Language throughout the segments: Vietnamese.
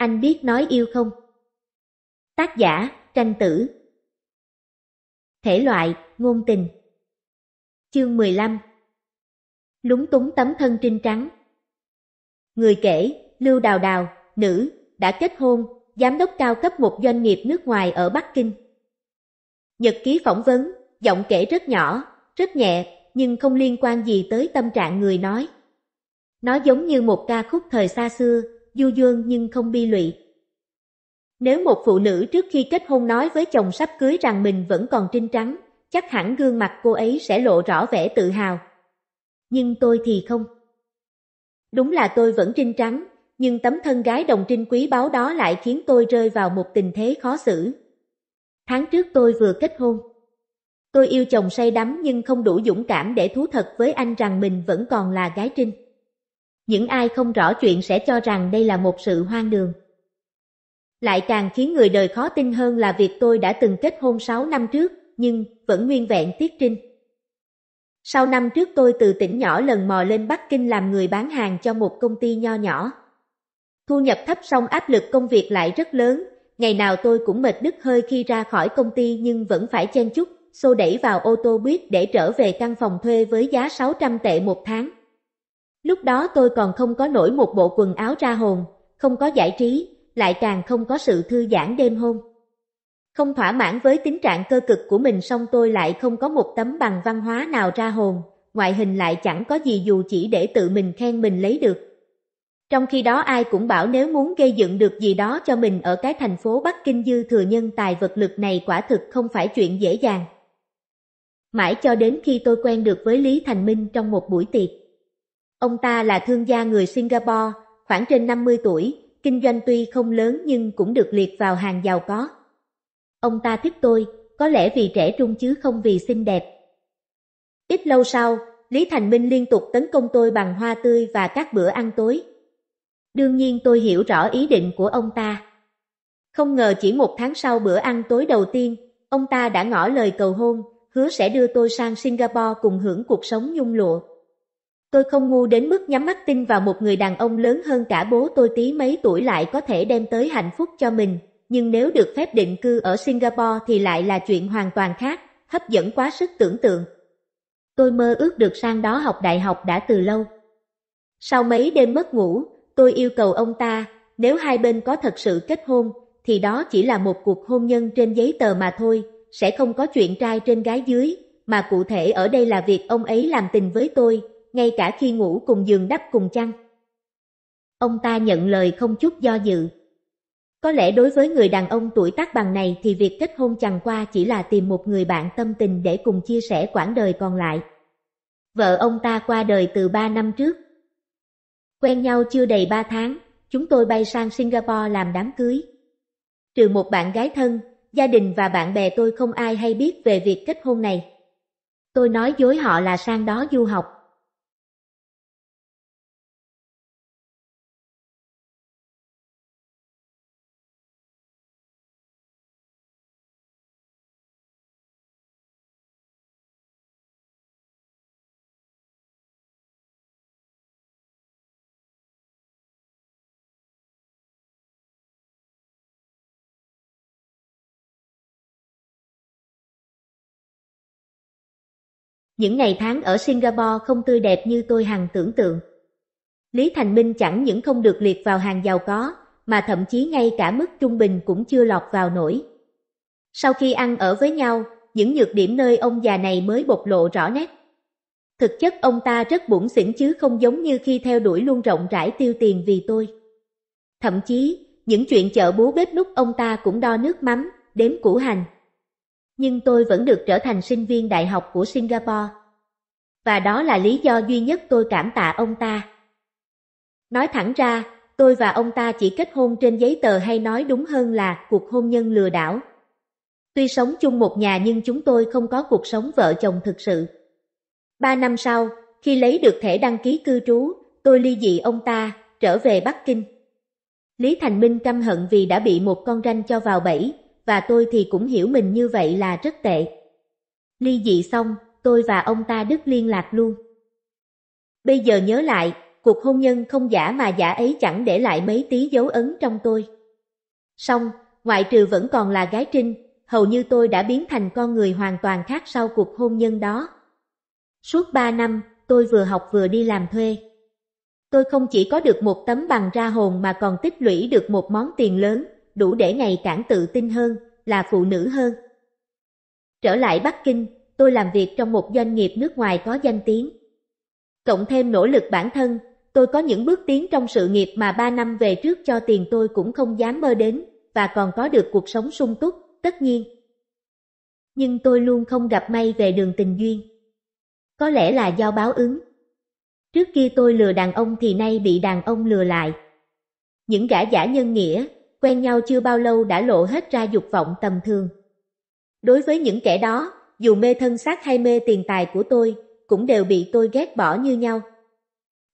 Anh biết nói yêu không? Tác giả, tranh tử Thể loại, ngôn tình Chương 15 Lúng túng tấm thân trinh trắng Người kể, Lưu Đào Đào, nữ, đã kết hôn, giám đốc cao cấp một doanh nghiệp nước ngoài ở Bắc Kinh. Nhật ký phỏng vấn, giọng kể rất nhỏ, rất nhẹ, nhưng không liên quan gì tới tâm trạng người nói. Nó giống như một ca khúc thời xa xưa, du dương nhưng không bi lụy. Nếu một phụ nữ trước khi kết hôn nói với chồng sắp cưới rằng mình vẫn còn trinh trắng, chắc hẳn gương mặt cô ấy sẽ lộ rõ vẻ tự hào. Nhưng tôi thì không. Đúng là tôi vẫn trinh trắng, nhưng tấm thân gái đồng trinh quý báu đó lại khiến tôi rơi vào một tình thế khó xử. Tháng trước tôi vừa kết hôn. Tôi yêu chồng say đắm nhưng không đủ dũng cảm để thú thật với anh rằng mình vẫn còn là gái trinh. Những ai không rõ chuyện sẽ cho rằng đây là một sự hoang đường. Lại càng khiến người đời khó tin hơn là việc tôi đã từng kết hôn 6 năm trước, nhưng vẫn nguyên vẹn tiết trinh. Sau năm trước tôi từ tỉnh nhỏ lần mò lên Bắc Kinh làm người bán hàng cho một công ty nho nhỏ. Thu nhập thấp xong áp lực công việc lại rất lớn, ngày nào tôi cũng mệt đứt hơi khi ra khỏi công ty nhưng vẫn phải chen chút, xô đẩy vào ô tô buýt để trở về căn phòng thuê với giá 600 tệ một tháng. Lúc đó tôi còn không có nổi một bộ quần áo ra hồn, không có giải trí, lại càng không có sự thư giãn đêm hôm. Không thỏa mãn với tính trạng cơ cực của mình song tôi lại không có một tấm bằng văn hóa nào ra hồn, ngoại hình lại chẳng có gì dù chỉ để tự mình khen mình lấy được. Trong khi đó ai cũng bảo nếu muốn gây dựng được gì đó cho mình ở cái thành phố Bắc Kinh dư thừa nhân tài vật lực này quả thực không phải chuyện dễ dàng. Mãi cho đến khi tôi quen được với Lý Thành Minh trong một buổi tiệc. Ông ta là thương gia người Singapore, khoảng trên 50 tuổi, kinh doanh tuy không lớn nhưng cũng được liệt vào hàng giàu có. Ông ta thích tôi, có lẽ vì trẻ trung chứ không vì xinh đẹp. Ít lâu sau, Lý Thành Minh liên tục tấn công tôi bằng hoa tươi và các bữa ăn tối. Đương nhiên tôi hiểu rõ ý định của ông ta. Không ngờ chỉ một tháng sau bữa ăn tối đầu tiên, ông ta đã ngỏ lời cầu hôn, hứa sẽ đưa tôi sang Singapore cùng hưởng cuộc sống nhung lụa. Tôi không ngu đến mức nhắm mắt tin vào một người đàn ông lớn hơn cả bố tôi tí mấy tuổi lại có thể đem tới hạnh phúc cho mình, nhưng nếu được phép định cư ở Singapore thì lại là chuyện hoàn toàn khác, hấp dẫn quá sức tưởng tượng. Tôi mơ ước được sang đó học đại học đã từ lâu. Sau mấy đêm mất ngủ, tôi yêu cầu ông ta, nếu hai bên có thật sự kết hôn, thì đó chỉ là một cuộc hôn nhân trên giấy tờ mà thôi, sẽ không có chuyện trai trên gái dưới, mà cụ thể ở đây là việc ông ấy làm tình với tôi, ngay cả khi ngủ cùng giường đắp cùng chăn. Ông ta nhận lời không chút do dự. Có lẽ đối với người đàn ông tuổi tác bằng này thì việc kết hôn chẳng qua chỉ là tìm một người bạn tâm tình để cùng chia sẻ quãng đời còn lại. Vợ ông ta qua đời từ 3 năm trước. Quen nhau chưa đầy 3 tháng, chúng tôi bay sang Singapore làm đám cưới. Trừ một bạn gái thân, gia đình và bạn bè tôi không ai hay biết về việc kết hôn này. Tôi nói dối họ là sang đó du học. Những ngày tháng ở Singapore không tươi đẹp như tôi hằng tưởng tượng. Lý Thành Minh chẳng những không được liệt vào hàng giàu có, mà thậm chí ngay cả mức trung bình cũng chưa lọt vào nổi. Sau khi ăn ở với nhau, những nhược điểm nơi ông già này mới bộc lộ rõ nét. Thực chất ông ta rất bủn xỉn chứ không giống như khi theo đuổi luôn rộng rãi tiêu tiền vì tôi. Thậm chí, những chuyện chợ búa bếp nút ông ta cũng đo nước mắm, đếm củ hành nhưng tôi vẫn được trở thành sinh viên đại học của Singapore. Và đó là lý do duy nhất tôi cảm tạ ông ta. Nói thẳng ra, tôi và ông ta chỉ kết hôn trên giấy tờ hay nói đúng hơn là cuộc hôn nhân lừa đảo. Tuy sống chung một nhà nhưng chúng tôi không có cuộc sống vợ chồng thực sự. Ba năm sau, khi lấy được thẻ đăng ký cư trú, tôi ly dị ông ta, trở về Bắc Kinh. Lý Thành Minh căm hận vì đã bị một con ranh cho vào bẫy, và tôi thì cũng hiểu mình như vậy là rất tệ. Ly dị xong, tôi và ông ta đứt liên lạc luôn. Bây giờ nhớ lại, cuộc hôn nhân không giả mà giả ấy chẳng để lại mấy tí dấu ấn trong tôi. Xong, ngoại trừ vẫn còn là gái trinh, hầu như tôi đã biến thành con người hoàn toàn khác sau cuộc hôn nhân đó. Suốt ba năm, tôi vừa học vừa đi làm thuê. Tôi không chỉ có được một tấm bằng ra hồn mà còn tích lũy được một món tiền lớn, đủ để ngày càng tự tin hơn, là phụ nữ hơn. Trở lại Bắc Kinh, tôi làm việc trong một doanh nghiệp nước ngoài có danh tiếng. Cộng thêm nỗ lực bản thân, tôi có những bước tiến trong sự nghiệp mà ba năm về trước cho tiền tôi cũng không dám mơ đến, và còn có được cuộc sống sung túc, tất nhiên. Nhưng tôi luôn không gặp may về đường tình duyên. Có lẽ là do báo ứng. Trước kia tôi lừa đàn ông thì nay bị đàn ông lừa lại. Những gã giả nhân nghĩa, quen nhau chưa bao lâu đã lộ hết ra dục vọng tầm thường. Đối với những kẻ đó, dù mê thân xác hay mê tiền tài của tôi, cũng đều bị tôi ghét bỏ như nhau.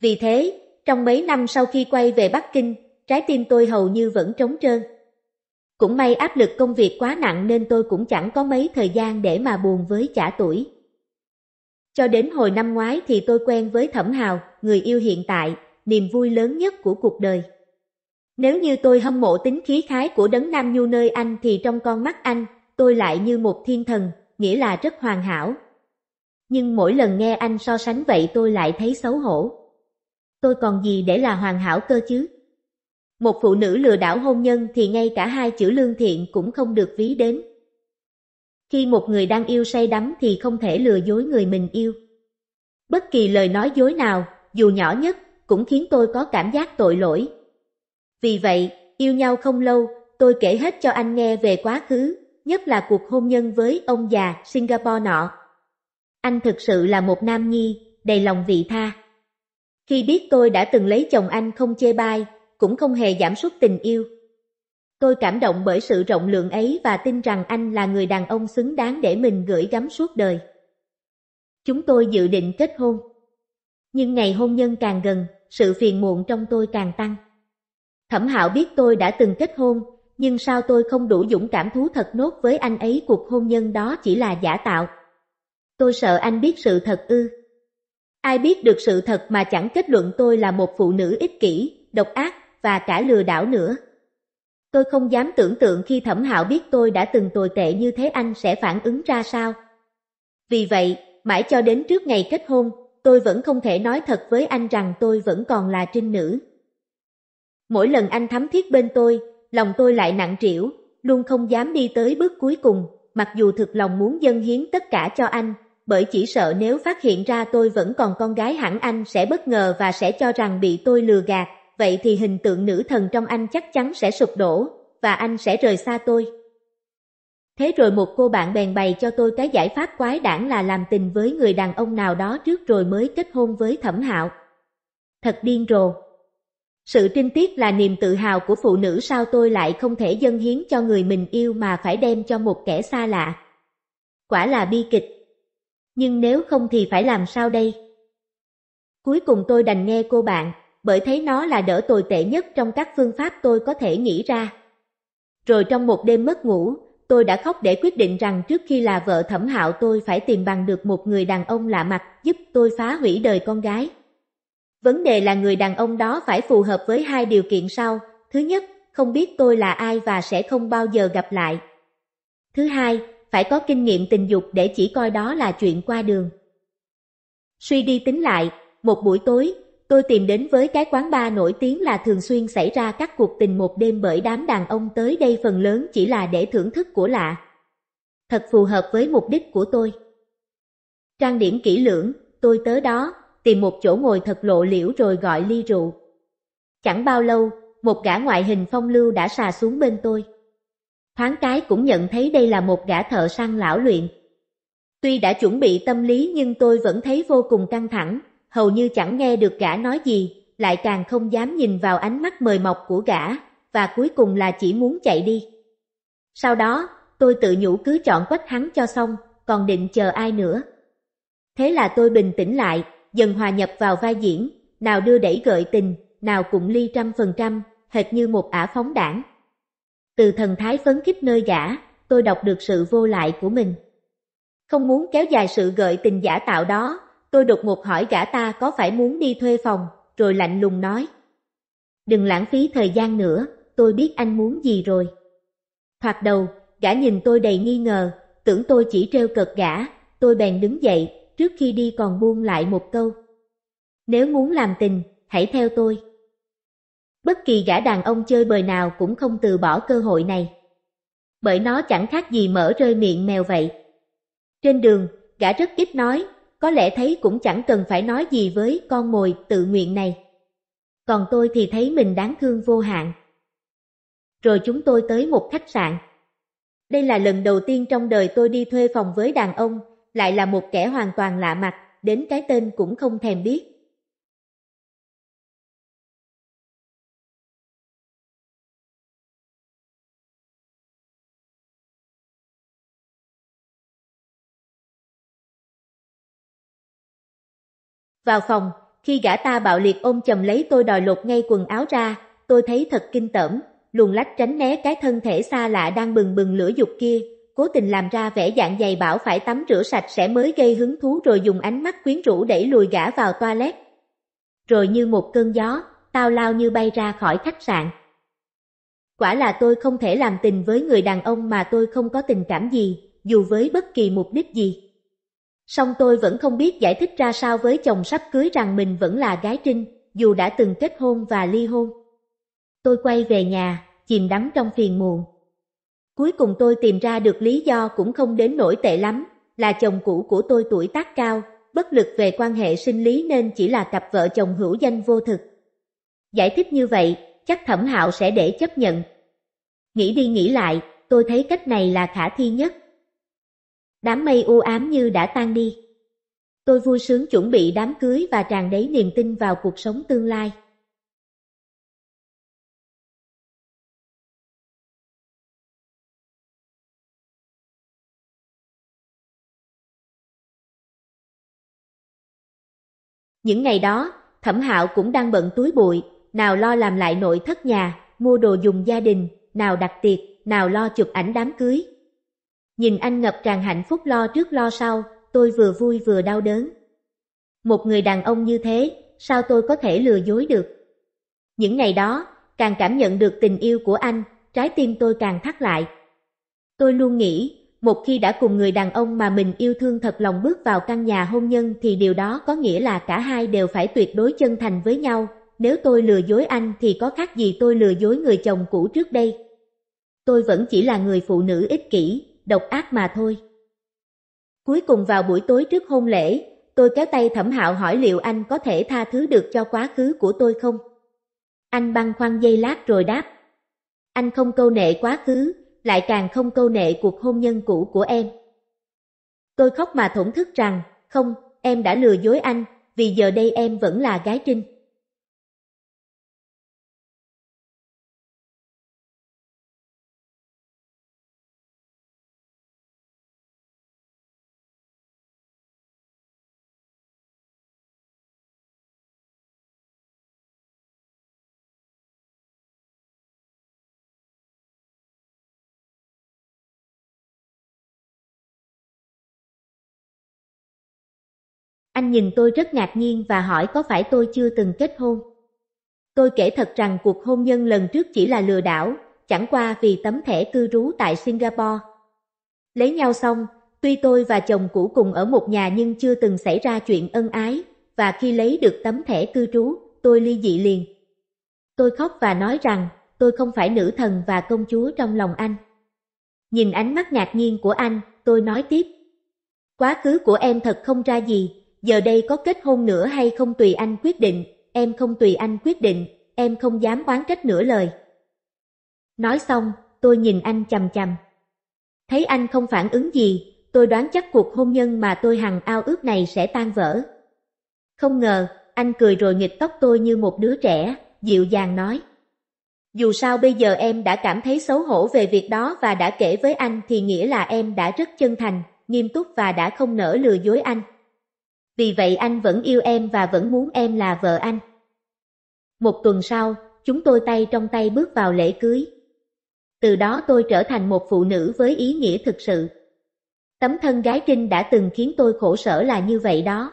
Vì thế, trong mấy năm sau khi quay về Bắc Kinh, trái tim tôi hầu như vẫn trống trơn. Cũng may áp lực công việc quá nặng nên tôi cũng chẳng có mấy thời gian để mà buồn với trả tuổi. Cho đến hồi năm ngoái thì tôi quen với Thẩm Hào, người yêu hiện tại, niềm vui lớn nhất của cuộc đời. Nếu như tôi hâm mộ tính khí khái của đấng Nam Nhu nơi anh thì trong con mắt anh, tôi lại như một thiên thần, nghĩa là rất hoàn hảo. Nhưng mỗi lần nghe anh so sánh vậy tôi lại thấy xấu hổ. Tôi còn gì để là hoàn hảo cơ chứ? Một phụ nữ lừa đảo hôn nhân thì ngay cả hai chữ lương thiện cũng không được ví đến. Khi một người đang yêu say đắm thì không thể lừa dối người mình yêu. Bất kỳ lời nói dối nào, dù nhỏ nhất, cũng khiến tôi có cảm giác tội lỗi, vì vậy, yêu nhau không lâu, tôi kể hết cho anh nghe về quá khứ, nhất là cuộc hôn nhân với ông già Singapore nọ. Anh thực sự là một nam nhi, đầy lòng vị tha. Khi biết tôi đã từng lấy chồng anh không chê bai, cũng không hề giảm sút tình yêu. Tôi cảm động bởi sự rộng lượng ấy và tin rằng anh là người đàn ông xứng đáng để mình gửi gắm suốt đời. Chúng tôi dự định kết hôn. Nhưng ngày hôn nhân càng gần, sự phiền muộn trong tôi càng tăng. Thẩm Hạo biết tôi đã từng kết hôn, nhưng sao tôi không đủ dũng cảm thú thật nốt với anh ấy cuộc hôn nhân đó chỉ là giả tạo. Tôi sợ anh biết sự thật ư. Ai biết được sự thật mà chẳng kết luận tôi là một phụ nữ ích kỷ, độc ác và cả lừa đảo nữa. Tôi không dám tưởng tượng khi Thẩm Hạo biết tôi đã từng tồi tệ như thế anh sẽ phản ứng ra sao. Vì vậy, mãi cho đến trước ngày kết hôn, tôi vẫn không thể nói thật với anh rằng tôi vẫn còn là trinh nữ. Mỗi lần anh thắm thiết bên tôi, lòng tôi lại nặng trĩu, luôn không dám đi tới bước cuối cùng, mặc dù thực lòng muốn dâng hiến tất cả cho anh, bởi chỉ sợ nếu phát hiện ra tôi vẫn còn con gái hẳn anh sẽ bất ngờ và sẽ cho rằng bị tôi lừa gạt, vậy thì hình tượng nữ thần trong anh chắc chắn sẽ sụp đổ, và anh sẽ rời xa tôi. Thế rồi một cô bạn bèn bày cho tôi cái giải pháp quái đản là làm tình với người đàn ông nào đó trước rồi mới kết hôn với Thẩm Hạo. Thật điên rồi. Sự trinh tiết là niềm tự hào của phụ nữ sao tôi lại không thể dâng hiến cho người mình yêu mà phải đem cho một kẻ xa lạ. Quả là bi kịch. Nhưng nếu không thì phải làm sao đây? Cuối cùng tôi đành nghe cô bạn, bởi thấy nó là đỡ tồi tệ nhất trong các phương pháp tôi có thể nghĩ ra. Rồi trong một đêm mất ngủ, tôi đã khóc để quyết định rằng trước khi là vợ thẩm hạo tôi phải tìm bằng được một người đàn ông lạ mặt giúp tôi phá hủy đời con gái. Vấn đề là người đàn ông đó phải phù hợp với hai điều kiện sau. Thứ nhất, không biết tôi là ai và sẽ không bao giờ gặp lại. Thứ hai, phải có kinh nghiệm tình dục để chỉ coi đó là chuyện qua đường. Suy đi tính lại, một buổi tối, tôi tìm đến với cái quán bar nổi tiếng là thường xuyên xảy ra các cuộc tình một đêm bởi đám đàn ông tới đây phần lớn chỉ là để thưởng thức của lạ. Thật phù hợp với mục đích của tôi. Trang điểm kỹ lưỡng, tôi tới đó, tìm một chỗ ngồi thật lộ liễu rồi gọi ly rượu. Chẳng bao lâu, một gã ngoại hình phong lưu đã xà xuống bên tôi. Thoáng cái cũng nhận thấy đây là một gã thợ săn lão luyện. Tuy đã chuẩn bị tâm lý nhưng tôi vẫn thấy vô cùng căng thẳng, hầu như chẳng nghe được gã nói gì, lại càng không dám nhìn vào ánh mắt mời mọc của gã, và cuối cùng là chỉ muốn chạy đi. Sau đó, tôi tự nhủ cứ chọn quách hắn cho xong, còn định chờ ai nữa. Thế là tôi bình tĩnh lại, dần hòa nhập vào vai diễn, nào đưa đẩy gợi tình, nào cũng ly trăm phần trăm, hệt như một ả phóng đảng. Từ thần thái phấn khích nơi giả, tôi đọc được sự vô lại của mình. Không muốn kéo dài sự gợi tình giả tạo đó, tôi đột ngột hỏi gã ta có phải muốn đi thuê phòng, rồi lạnh lùng nói. Đừng lãng phí thời gian nữa, tôi biết anh muốn gì rồi. Thoạt đầu, gã nhìn tôi đầy nghi ngờ, tưởng tôi chỉ trêu cợt gã, tôi bèn đứng dậy, trước khi đi còn buông lại một câu. Nếu muốn làm tình, hãy theo tôi. Bất kỳ gã đàn ông chơi bời nào cũng không từ bỏ cơ hội này. Bởi nó chẳng khác gì mở rơi miệng mèo vậy. Trên đường, gã rất ít nói, có lẽ thấy cũng chẳng cần phải nói gì với con mồi tự nguyện này. Còn tôi thì thấy mình đáng thương vô hạn. Rồi chúng tôi tới một khách sạn. Đây là lần đầu tiên trong đời tôi đi thuê phòng với đàn ông, lại là một kẻ hoàn toàn lạ mặt, đến cái tên cũng không thèm biết. Vào phòng, khi gã ta bạo liệt ôm chầm lấy tôi đòi lột ngay quần áo ra, tôi thấy thật kinh tởm, luồn lách tránh né cái thân thể xa lạ đang bừng bừng lửa dục kia, cố tình làm ra vẻ dạng dày bảo phải tắm rửa sạch sẽ mới gây hứng thú rồi dùng ánh mắt quyến rũ đẩy lùi gã vào toilet. Rồi như một cơn gió, tao lao như bay ra khỏi khách sạn. Quả là tôi không thể làm tình với người đàn ông mà tôi không có tình cảm gì, dù với bất kỳ mục đích gì. Song tôi vẫn không biết giải thích ra sao với chồng sắp cưới rằng mình vẫn là gái trinh, dù đã từng kết hôn và ly hôn. Tôi quay về nhà, chìm đắm trong phiền muộn, Cuối cùng tôi tìm ra được lý do cũng không đến nổi tệ lắm, là chồng cũ của tôi tuổi tác cao, bất lực về quan hệ sinh lý nên chỉ là cặp vợ chồng hữu danh vô thực. Giải thích như vậy, chắc thẩm hạo sẽ để chấp nhận. Nghĩ đi nghĩ lại, tôi thấy cách này là khả thi nhất. Đám mây u ám như đã tan đi. Tôi vui sướng chuẩn bị đám cưới và tràn đầy niềm tin vào cuộc sống tương lai. Những ngày đó, Thẩm Hạo cũng đang bận túi bụi, nào lo làm lại nội thất nhà, mua đồ dùng gia đình, nào đặt tiệc, nào lo chụp ảnh đám cưới. Nhìn anh ngập tràn hạnh phúc lo trước lo sau, tôi vừa vui vừa đau đớn. Một người đàn ông như thế, sao tôi có thể lừa dối được? Những ngày đó, càng cảm nhận được tình yêu của anh, trái tim tôi càng thắt lại. Tôi luôn nghĩ, một khi đã cùng người đàn ông mà mình yêu thương thật lòng bước vào căn nhà hôn nhân thì điều đó có nghĩa là cả hai đều phải tuyệt đối chân thành với nhau. Nếu tôi lừa dối anh thì có khác gì tôi lừa dối người chồng cũ trước đây. Tôi vẫn chỉ là người phụ nữ ích kỷ, độc ác mà thôi. Cuối cùng vào buổi tối trước hôn lễ, tôi kéo tay Thẩm Hạo hỏi liệu anh có thể tha thứ được cho quá khứ của tôi không? Anh băng khoăn giây lát rồi đáp. Anh không câu nệ quá khứ, lại càng không câu nệ cuộc hôn nhân cũ của em. Tôi khóc mà thổn thức rằng, không, em đã lừa dối anh, vì giờ đây em vẫn là gái trinh. nhìn tôi rất ngạc nhiên và hỏi có phải tôi chưa từng kết hôn. Tôi kể thật rằng cuộc hôn nhân lần trước chỉ là lừa đảo, chẳng qua vì tấm thẻ cư trú tại Singapore. Lấy nhau xong, tuy tôi và chồng cũ cùng ở một nhà nhưng chưa từng xảy ra chuyện ân ái, và khi lấy được tấm thẻ cư trú, tôi ly dị liền. Tôi khóc và nói rằng, tôi không phải nữ thần và công chúa trong lòng anh. Nhìn ánh mắt ngạc nhiên của anh, tôi nói tiếp. Quá khứ của em thật không ra gì, giờ đây có kết hôn nữa hay không tùy anh quyết định, em không tùy anh quyết định, em không dám oán trách nửa lời. Nói xong, tôi nhìn anh chầm chầm. Thấy anh không phản ứng gì, tôi đoán chắc cuộc hôn nhân mà tôi hằng ao ước này sẽ tan vỡ. Không ngờ, anh cười rồi nghịch tóc tôi như một đứa trẻ, dịu dàng nói. Dù sao bây giờ em đã cảm thấy xấu hổ về việc đó và đã kể với anh thì nghĩa là em đã rất chân thành, nghiêm túc và đã không nỡ lừa dối anh vì vậy anh vẫn yêu em và vẫn muốn em là vợ anh. Một tuần sau, chúng tôi tay trong tay bước vào lễ cưới. Từ đó tôi trở thành một phụ nữ với ý nghĩa thực sự. Tấm thân gái trinh đã từng khiến tôi khổ sở là như vậy đó.